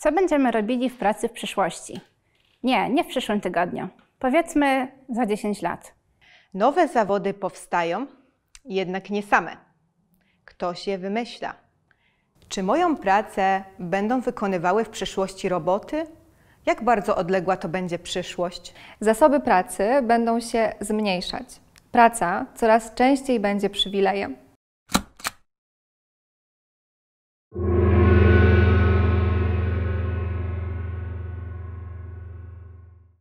Co będziemy robili w pracy w przyszłości? Nie, nie w przyszłym tygodniu. Powiedzmy za 10 lat. Nowe zawody powstają, jednak nie same. Ktoś je wymyśla. Czy moją pracę będą wykonywały w przyszłości roboty? Jak bardzo odległa to będzie przyszłość? Zasoby pracy będą się zmniejszać. Praca coraz częściej będzie przywilejem.